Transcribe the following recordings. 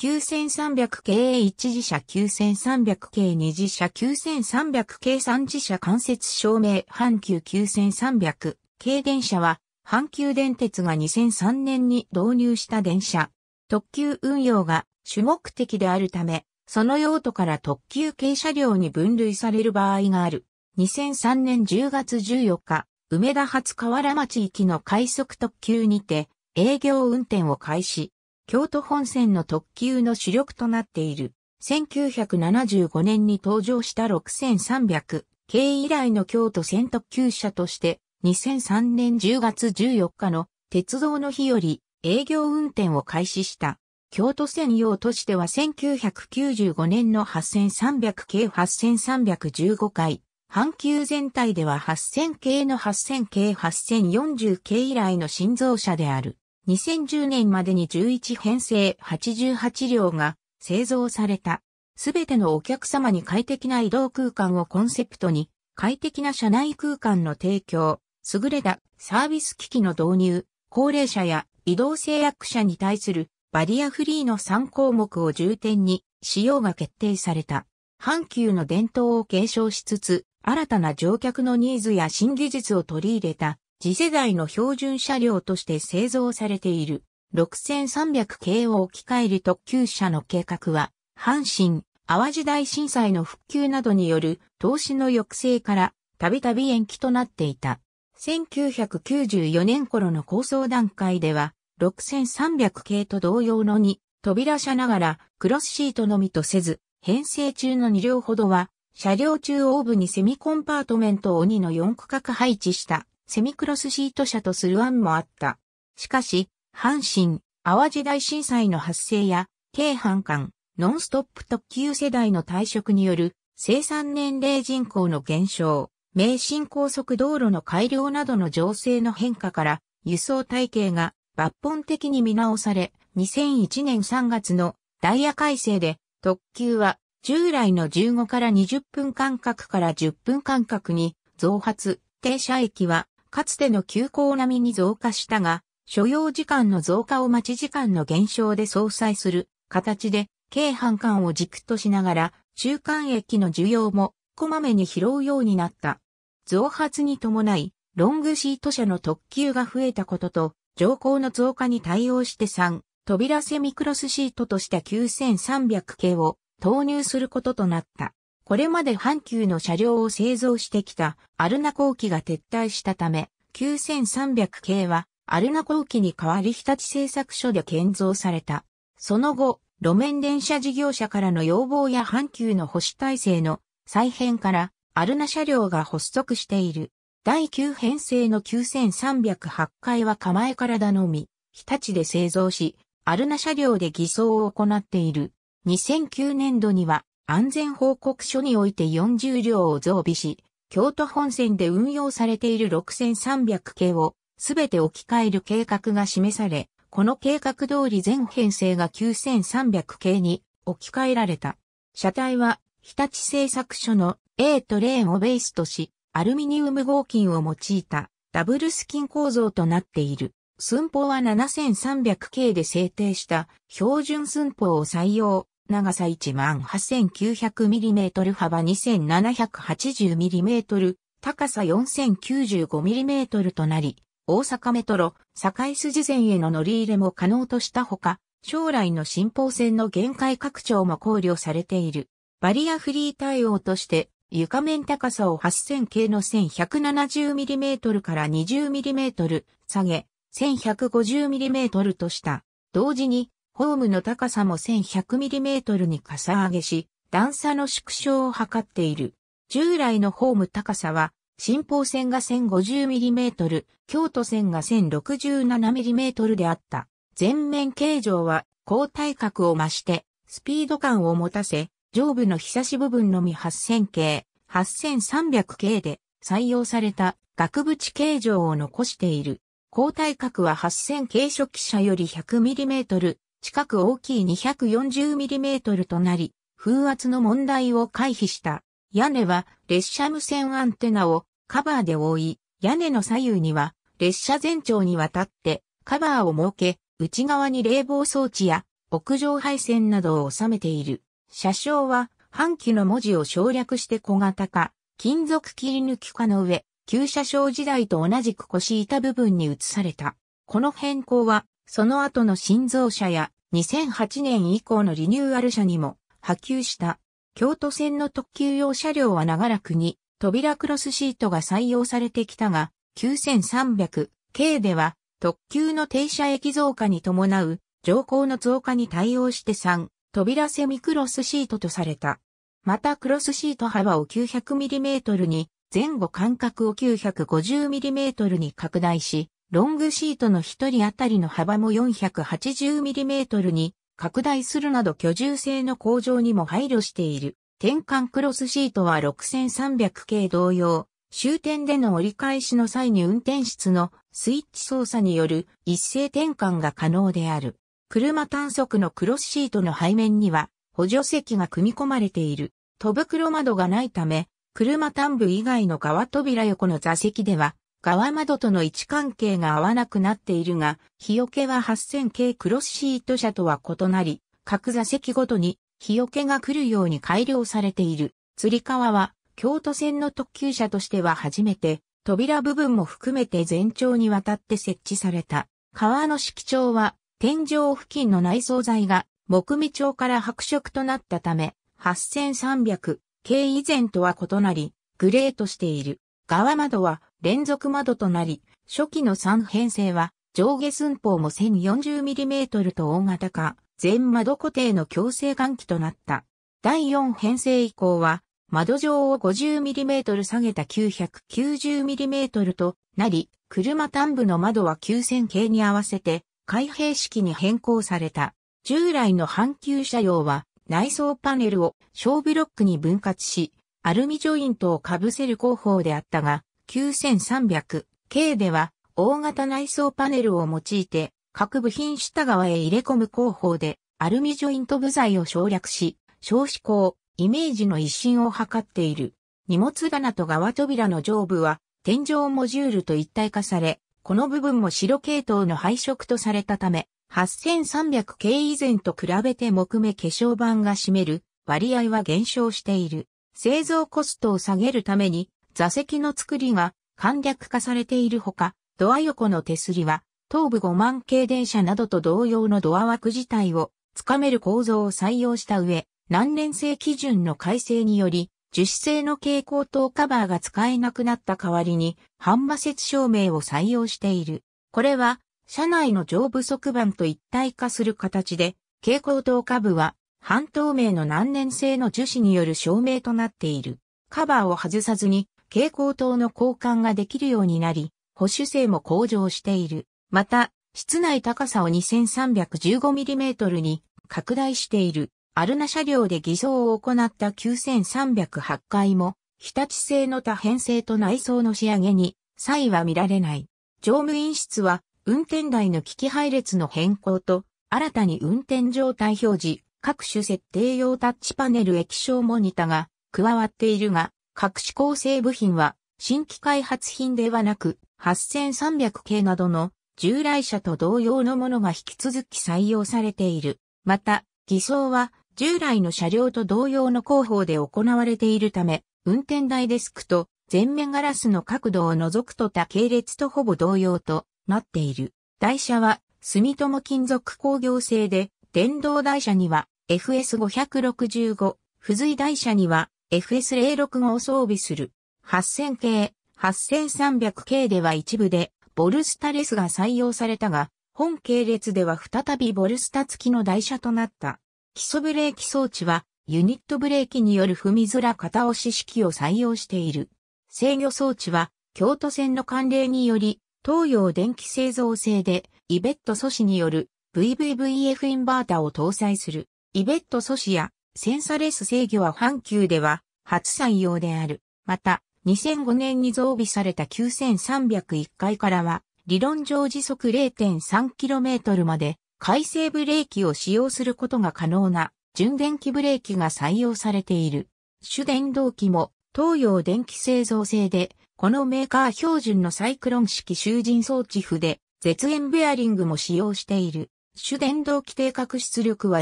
9300系1次車9300系2次車9300系3次車間接照明阪急9300系電車は阪急電鉄が2003年に導入した電車。特急運用が主目的であるため、その用途から特急系車両に分類される場合がある。2003年10月14日、梅田発河原町行きの快速特急にて営業運転を開始。京都本線の特急の主力となっている。1975年に登場した6300系以来の京都線特急車として、2003年10月14日の鉄道の日より営業運転を開始した。京都専用としては1995年の8300系8315回、阪急全体では8000系の8000系8040系以来の新造車である。2010年までに11編成88両が製造された。すべてのお客様に快適な移動空間をコンセプトに、快適な車内空間の提供、優れたサービス機器の導入、高齢者や移動制約者に対するバリアフリーの3項目を重点に使用が決定された。阪急の伝統を継承しつつ、新たな乗客のニーズや新技術を取り入れた次世代の標準車両として製造されている6300系を置き換える特急車の計画は、阪神、淡路大震災の復旧などによる投資の抑制からたびたび延期となっていた。1994年頃の構想段階では、6300系と同様の2、扉車ながらクロスシートのみとせず、編成中の2両ほどは、車両中央部にセミコンパートメントを2の4区画配置したセミクロスシート車とする案もあった。しかし、阪神、淡路大震災の発生や、京阪間、ノンストップ特急世代の退職による生産年齢人口の減少、名神高速道路の改良などの情勢の変化から、輸送体系が抜本的に見直され、2001年3月のダイヤ改正で、特急は従来の15から20分間隔から10分間隔に増発、停車駅はかつての急行並みに増加したが、所要時間の増加を待ち時間の減少で相殺する形で、軽半管を軸としながら、中間駅の需要も、こまめに拾うようになった。増発に伴い、ロングシート車の特急が増えたことと、乗降の増加に対応して3、扉セミクロスシートとした9300系を投入することとなった。これまで阪急の車両を製造してきたアルナ工機が撤退したため、9300系はアルナ工機に代わり日立製作所で建造された。その後、路面電車事業者からの要望や阪急の保守体制の再編からアルナ車両が発足している。第9編成の9308回は構えからのみ、日立で製造し、アルナ車両で偽装を行っている。2009年度には安全報告書において40両を増備し、京都本線で運用されている6300系をすべて置き換える計画が示され、この計画通り全編成が9300系に置き換えられた。車体は日立製作所の A トレーンをベースとし、アルミニウム合金を用いたダブルスキン構造となっている。寸法は 7300K で制定した標準寸法を採用。長さ18900ミリメートル、幅2780ミリメートル、高さ4095ミリメートルとなり、大阪メトロ、堺筋線への乗り入れも可能としたほか、将来の新方線の限界拡張も考慮されている。バリアフリー対応として、床面高さを8000系の 1170mm から 20mm 下げ、1150mm とした。同時に、ホームの高さも 1100mm にかさ上げし、段差の縮小を図っている。従来のホーム高さは、新方線が 1050mm、京都線が 1067mm であった。全面形状は高体格を増して、スピード感を持たせ、上部のひさし部分のみ8000系、8300系で採用された額縁形状を残している。高体格は8000系初期車より 100mm、近く大きい 240mm となり、風圧の問題を回避した。屋根は列車無線アンテナをカバーで覆い、屋根の左右には列車全長にわたってカバーを設け、内側に冷房装置や屋上配線などを収めている。車掌は半旗の文字を省略して小型化、金属切り抜き化の上、旧車掌時代と同じく腰板部分に移された。この変更はその後の新造車や2008年以降のリニューアル車にも波及した。京都線の特急用車両は長らくに扉クロスシートが採用されてきたが、9300系では特急の停車駅増加に伴う乗降の増加に対応して3扉セミクロスシートとされた。またクロスシート幅を 900mm に前後間隔を 950mm に拡大し、ロングシートの一人当たりの幅も 480mm に拡大するなど居住性の向上にも配慮している。転換クロスシートは6300系同様、終点での折り返しの際に運転室のスイッチ操作による一斉転換が可能である。車単速のクロスシートの背面には補助席が組み込まれている。戸袋窓がないため、車単部以外の側扉横の座席では側窓との位置関係が合わなくなっているが、日よけは8000系クロスシート車とは異なり、各座席ごとに日よけが来るように改良されている。釣革は京都線の特急車としては初めて、扉部分も含めて全長にわたって設置された。革の色調は天井付近の内装材が木目調から白色となったため、8300系以前とは異なり、グレーとしている。側窓は連続窓となり、初期の3編成は上下寸法も 1040mm と大型化、全窓固定の強制換気となった。第4編成以降は、窓上を 50mm 下げた 990mm となり、車端部の窓は急線形系に合わせて開閉式に変更された。従来の半球車用は内装パネルを小ブロックに分割し、アルミジョイントを被せる工法であったが、9300 k では大型内装パネルを用いて各部品下側へ入れ込む工法でアルミジョイント部材を省略し少子高イメージの一新を図っている。荷物棚と側扉の上部は天井モジュールと一体化され、この部分も白系統の配色とされたため、8300系以前と比べて木目化粧板が占める割合は減少している。製造コストを下げるために座席の作りが簡略化されているほか、ドア横の手すりは、東部5万系電車などと同様のドア枠自体をつかめる構造を採用した上、難燃性基準の改正により、樹脂製の蛍光灯カバーが使えなくなった代わりに、半摩節照明を採用している。これは、車内の上部側板と一体化する形で、蛍光灯下部は、半透明の難燃性の樹脂による照明となっている。カバーを外さずに、蛍光灯の交換ができるようになり、保守性も向上している。また、室内高さを 2315mm に拡大している。アルナ車両で偽装を行った9308回も、日立製の多変性と内装の仕上げに、差異は見られない。乗務員室は、運転台の機器配列の変更と、新たに運転状態表示、各種設定用タッチパネル液晶モニタが加わっているが、各種構成部品は新規開発品ではなく8300系などの従来車と同様のものが引き続き採用されている。また、偽装は従来の車両と同様の工法で行われているため、運転台デスクと前面ガラスの角度を除くと他系列とほぼ同様となっている。台車は住友金属工業製で、電動台車には FS565、付随台車には FS06 号を装備する8000系、8300系では一部でボルスタレスが採用されたが、本系列では再びボルスタ付きの台車となった。基礎ブレーキ装置はユニットブレーキによる踏みづら片押し式を採用している。制御装置は京都線の慣例により東洋電気製造製でイベット素子による VVVF インバータを搭載する。イベット素子やセンサレス制御は阪急では初採用である。また、2005年に増備された9301回からは、理論上時速 0.3km まで、回生ブレーキを使用することが可能な、純電気ブレーキが採用されている。主電動機も、東洋電気製造製で、このメーカー標準のサイクロン式囚人装置譜で、絶縁ベアリングも使用している。主電動機定格出力は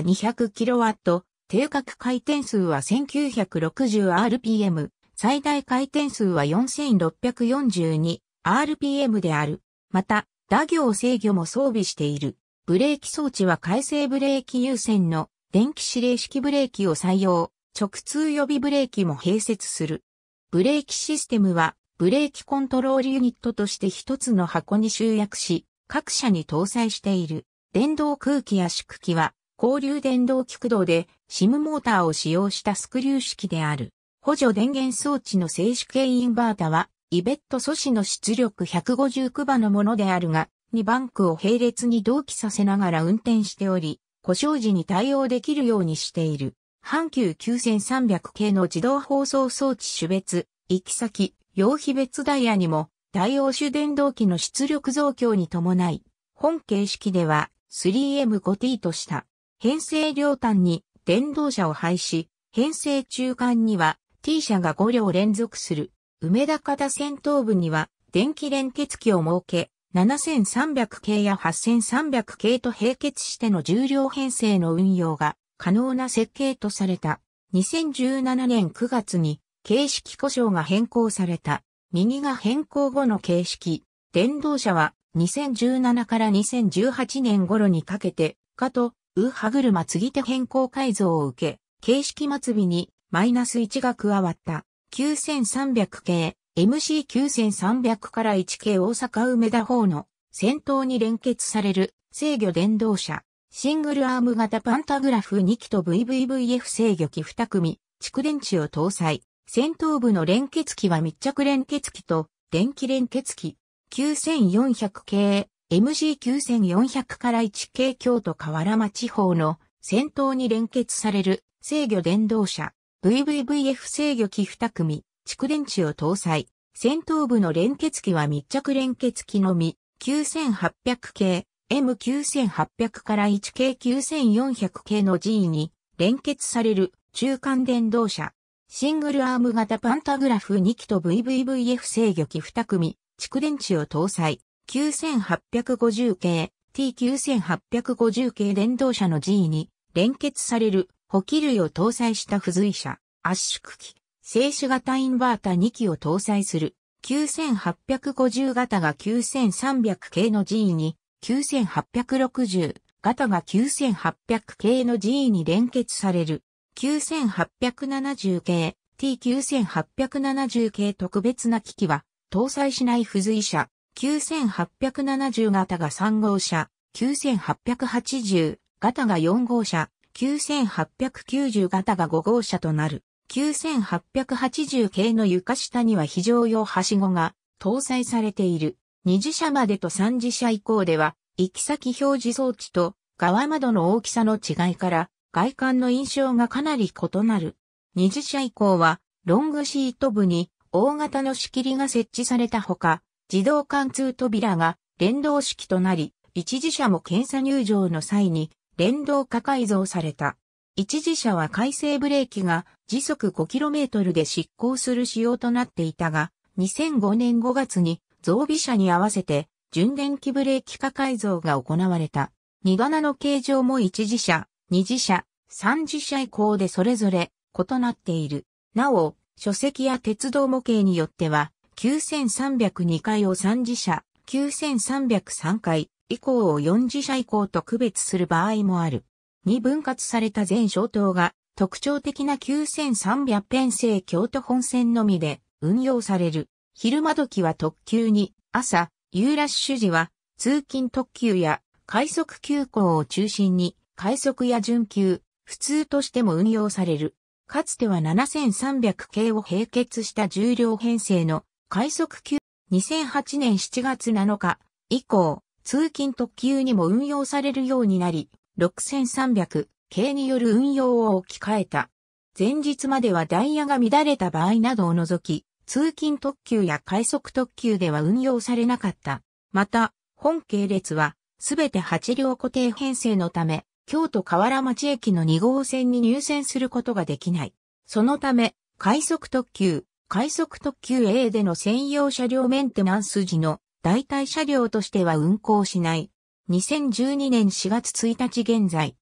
200kW、定格回転数は 1960rpm、最大回転数は 4642rpm である。また、打行制御も装備している。ブレーキ装置は回生ブレーキ優先の電気指令式ブレーキを採用、直通予備ブレーキも併設する。ブレーキシステムは、ブレーキコントロールユニットとして一つの箱に集約し、各社に搭載している。電動空気圧縮機は、交流電動駆動で SIM モーターを使用したスクリュー式である。補助電源装置の静止系インバータは、イベット素子の出力159馬のものであるが、2バンクを並列に同期させながら運転しており、故障時に対応できるようにしている。阪急9300系の自動放送装置種別、行き先、用費別ダイヤにも、対応種電動機の出力増強に伴い、本形式では 3M5T とした。編成両端に電動車を配し、編成中間には T 車が5両連続する。梅田方先頭部には電気連結機を設け、7300系や8300系と並結しての重量編成の運用が可能な設計とされた。2017年9月に形式故障が変更された。右が変更後の形式。電動車は2017から2018年頃にかけて、かとグル車継ぎ手変更改造を受け、形式末尾にマイナス1が加わった9300系 MC9300 から1系大阪梅田方の先頭に連結される制御電動車シングルアーム型パンタグラフ2機と VVVF 制御機2組蓄電池を搭載先頭部の連結機は密着連結機と電気連結機9400系 MG9400 から1系京都河原町方の先頭に連結される制御電動車 VVVF 制御機2組蓄電池を搭載。先頭部の連結機は密着連結機のみ9800系 M9800 から1系9400系の G に連結される中間電動車。シングルアーム型パンタグラフ2機と VVVF 制御機2組、蓄電池を搭載。9850系、T9850 系電動車の G に連結される補機類を搭載した付随車、圧縮機、静止型インバータ2機を搭載する9850型が9300系の G に9860型が9800系の G に連結される9870系 T9870 系特別な機器は搭載しない付随車9870型が3号車、9880型が4号車、9890型が5号車となる。9880系の床下には非常用はしごが搭載されている。2次車までと3次車以降では、行き先表示装置と側窓の大きさの違いから外観の印象がかなり異なる。2次車以降はロングシート部に大型の仕切りが設置されたほか、自動貫通扉が連動式となり、一時車も検査入場の際に連動化改造された。一時車は改正ブレーキが時速 5km で執行する仕様となっていたが、2005年5月に増備車に合わせて純電気ブレーキ化改造が行われた。二棚の形状も一時車、二次車、三次車以降でそれぞれ異なっている。なお、書籍や鉄道模型によっては9302回を3次車、9303回以降を4次車以降と区別する場合もある。に分割された全小島が特徴的な9300編成京都本線のみで運用される。昼間時は特急に、朝、夕ラッシュ時は通勤特急や快速急行を中心に快速や準急、普通としても運用される。かつては7300系を並結した重量編成の快速級2008年7月7日以降、通勤特急にも運用されるようになり、6300系による運用を置き換えた。前日まではダイヤが乱れた場合などを除き、通勤特急や快速特急では運用されなかった。また、本系列は、すべて8両固定編成のため、京都河原町駅の2号線に入線することができない。そのため、快速特急、快速特急 A での専用車両メンテナンス時の代替車両としては運行しない。2012年4月1日現在。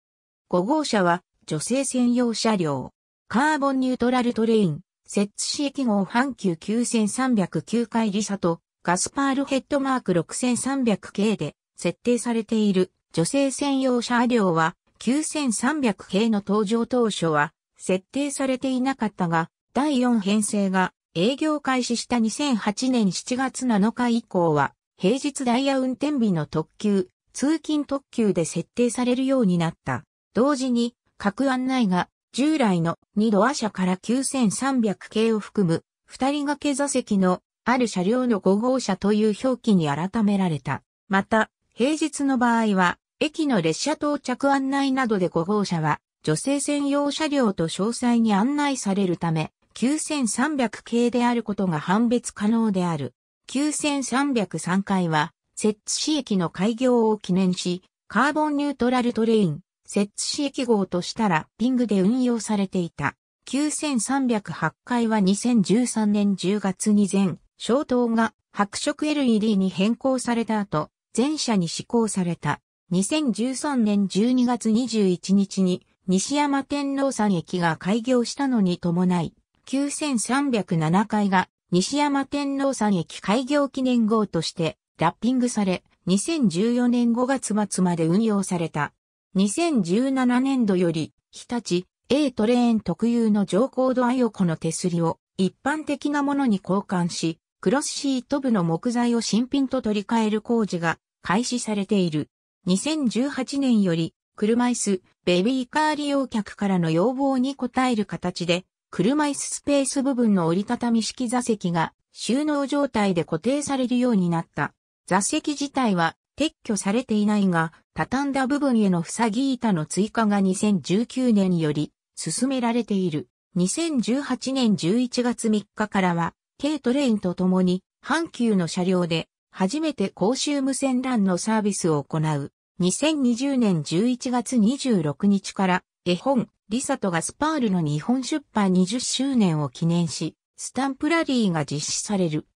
5号車は女性専用車両。カーボンニュートラルトレイン、摂津市駅号阪急9309回リサとガスパールヘッドマーク 6300K で設定されている女性専用車両は 9300K の登場当初は設定されていなかったが第4編成が営業開始した2008年7月7日以降は、平日ダイヤ運転日の特急、通勤特急で設定されるようになった。同時に、各案内が従来の2ドア車から9300系を含む2人掛け座席のある車両の5号車という表記に改められた。また、平日の場合は、駅の列車到着案内などで5号車は女性専用車両と詳細に案内されるため、9300系であることが判別可能である。9303回は、摂津市駅の開業を記念し、カーボンニュートラルトレイン、摂津市駅号としたラッピングで運用されていた。9308回は2013年10月に前、消灯が白色 LED に変更された後、全社に施行された。2013年12月21日に西山天皇山駅が開業したのに伴い、9307階が西山天皇山駅開業記念号としてラッピングされ、2014年5月末まで運用された。2017年度より、日立 A トレーン特有の乗高度アよ。この手すりを一般的なものに交換し、クロスシート部の木材を新品と取り替える工事が開始されている。2018年より、車椅子、ベビーカー利用客からの要望に応える形で、車椅子スペース部分の折りたたみ式座席が収納状態で固定されるようになった。座席自体は撤去されていないが、畳んだ部分への塞ぎ板の追加が2019年より進められている。2018年11月3日からは、軽トレインとともに、阪急の車両で、初めて公衆無線 LAN のサービスを行う。2020年11月26日から、絵本、リサトがスパールの日本出版20周年を記念し、スタンプラリーが実施される。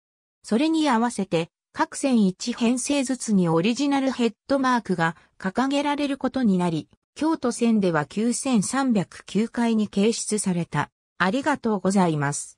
それに合わせて、各線1編成ずつにオリジナルヘッドマークが掲げられることになり、京都線では9309回に掲出された。ありがとうございます。